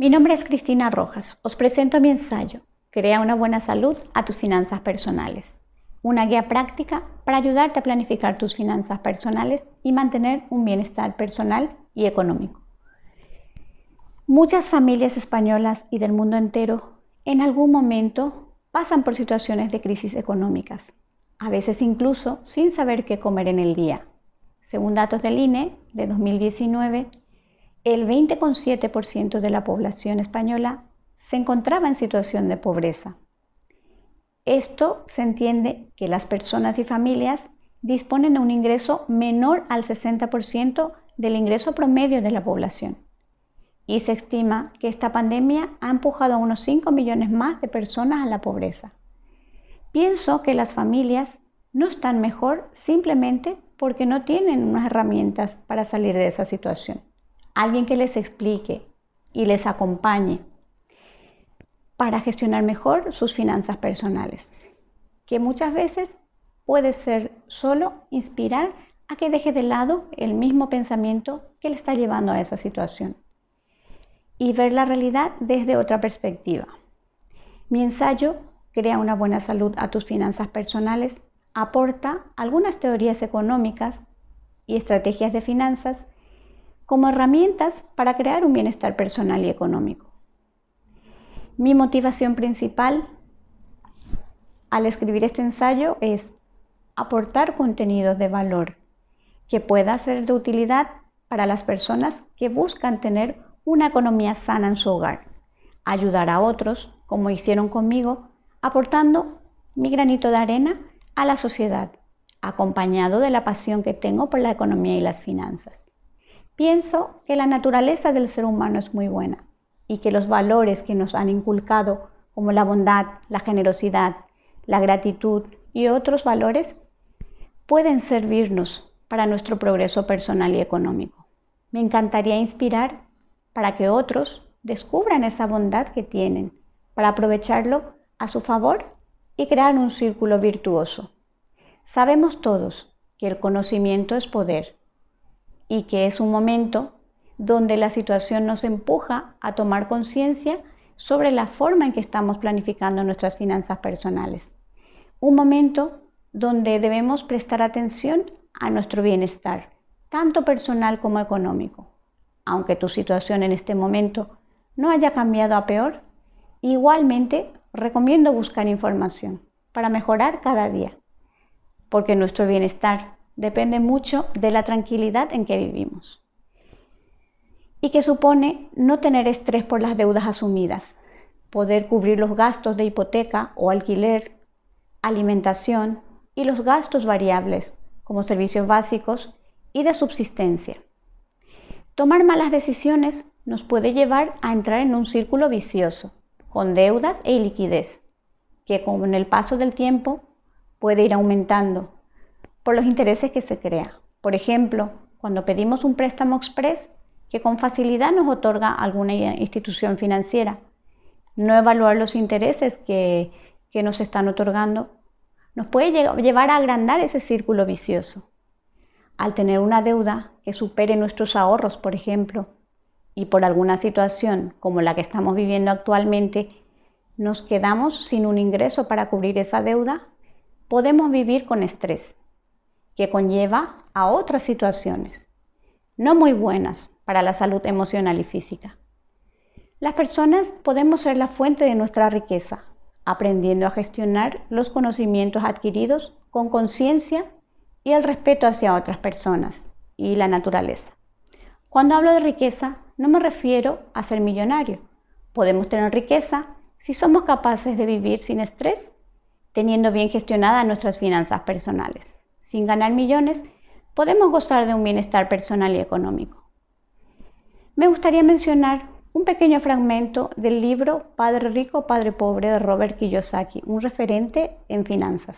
Mi nombre es Cristina Rojas. Os presento mi ensayo, Crea una buena salud a tus finanzas personales. Una guía práctica para ayudarte a planificar tus finanzas personales y mantener un bienestar personal y económico. Muchas familias españolas y del mundo entero en algún momento pasan por situaciones de crisis económicas, a veces incluso sin saber qué comer en el día. Según datos del INE de 2019, el 20,7% de la población española se encontraba en situación de pobreza. Esto se entiende que las personas y familias disponen de un ingreso menor al 60% del ingreso promedio de la población. Y se estima que esta pandemia ha empujado a unos 5 millones más de personas a la pobreza. Pienso que las familias no están mejor simplemente porque no tienen unas herramientas para salir de esa situación alguien que les explique y les acompañe para gestionar mejor sus finanzas personales, que muchas veces puede ser solo inspirar a que deje de lado el mismo pensamiento que le está llevando a esa situación y ver la realidad desde otra perspectiva. Mi ensayo, Crea una buena salud a tus finanzas personales, aporta algunas teorías económicas y estrategias de finanzas como herramientas para crear un bienestar personal y económico. Mi motivación principal al escribir este ensayo es aportar contenido de valor que pueda ser de utilidad para las personas que buscan tener una economía sana en su hogar, ayudar a otros, como hicieron conmigo, aportando mi granito de arena a la sociedad, acompañado de la pasión que tengo por la economía y las finanzas. Pienso que la naturaleza del ser humano es muy buena y que los valores que nos han inculcado, como la bondad, la generosidad, la gratitud y otros valores, pueden servirnos para nuestro progreso personal y económico. Me encantaría inspirar para que otros descubran esa bondad que tienen, para aprovecharlo a su favor y crear un círculo virtuoso. Sabemos todos que el conocimiento es poder y que es un momento donde la situación nos empuja a tomar conciencia sobre la forma en que estamos planificando nuestras finanzas personales. Un momento donde debemos prestar atención a nuestro bienestar, tanto personal como económico. Aunque tu situación en este momento no haya cambiado a peor, igualmente recomiendo buscar información para mejorar cada día, porque nuestro bienestar depende mucho de la tranquilidad en que vivimos y que supone no tener estrés por las deudas asumidas, poder cubrir los gastos de hipoteca o alquiler, alimentación y los gastos variables como servicios básicos y de subsistencia. Tomar malas decisiones nos puede llevar a entrar en un círculo vicioso, con deudas e iliquidez, que con el paso del tiempo puede ir aumentando por los intereses que se crea. Por ejemplo, cuando pedimos un préstamo express que con facilidad nos otorga alguna institución financiera, no evaluar los intereses que nos están otorgando nos puede llevar a agrandar ese círculo vicioso. Al tener una deuda que supere nuestros ahorros, por ejemplo, y por alguna situación como la que estamos viviendo actualmente, nos quedamos sin un ingreso para cubrir esa deuda, podemos vivir con estrés que conlleva a otras situaciones, no muy buenas para la salud emocional y física. Las personas podemos ser la fuente de nuestra riqueza, aprendiendo a gestionar los conocimientos adquiridos con conciencia y el respeto hacia otras personas y la naturaleza. Cuando hablo de riqueza, no me refiero a ser millonario. Podemos tener riqueza si somos capaces de vivir sin estrés, teniendo bien gestionadas nuestras finanzas personales sin ganar millones, podemos gozar de un bienestar personal y económico. Me gustaría mencionar un pequeño fragmento del libro Padre Rico, Padre Pobre de Robert Kiyosaki, un referente en finanzas.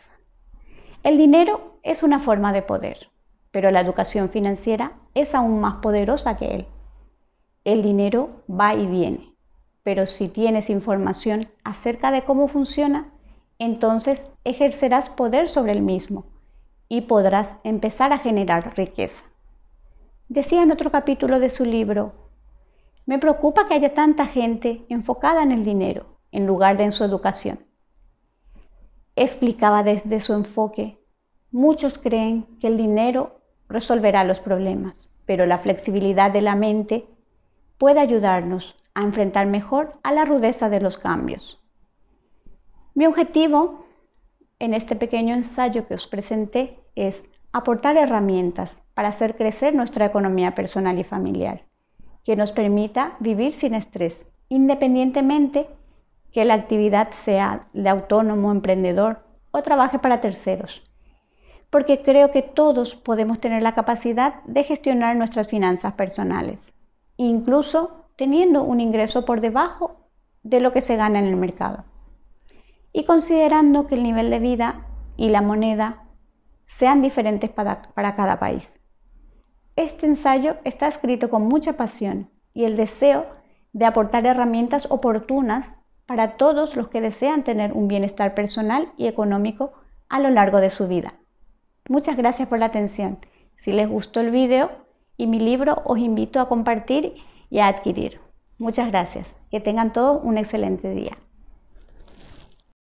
El dinero es una forma de poder, pero la educación financiera es aún más poderosa que él. El dinero va y viene, pero si tienes información acerca de cómo funciona, entonces ejercerás poder sobre el mismo y podrás empezar a generar riqueza. Decía en otro capítulo de su libro, me preocupa que haya tanta gente enfocada en el dinero en lugar de en su educación. Explicaba desde su enfoque, muchos creen que el dinero resolverá los problemas, pero la flexibilidad de la mente puede ayudarnos a enfrentar mejor a la rudeza de los cambios. Mi objetivo en este pequeño ensayo que os presenté es aportar herramientas para hacer crecer nuestra economía personal y familiar, que nos permita vivir sin estrés, independientemente que la actividad sea de autónomo, emprendedor o trabaje para terceros, porque creo que todos podemos tener la capacidad de gestionar nuestras finanzas personales, incluso teniendo un ingreso por debajo de lo que se gana en el mercado y considerando que el nivel de vida y la moneda sean diferentes para, para cada país. Este ensayo está escrito con mucha pasión y el deseo de aportar herramientas oportunas para todos los que desean tener un bienestar personal y económico a lo largo de su vida. Muchas gracias por la atención. Si les gustó el video y mi libro, os invito a compartir y a adquirir. Muchas gracias. Que tengan todos un excelente día.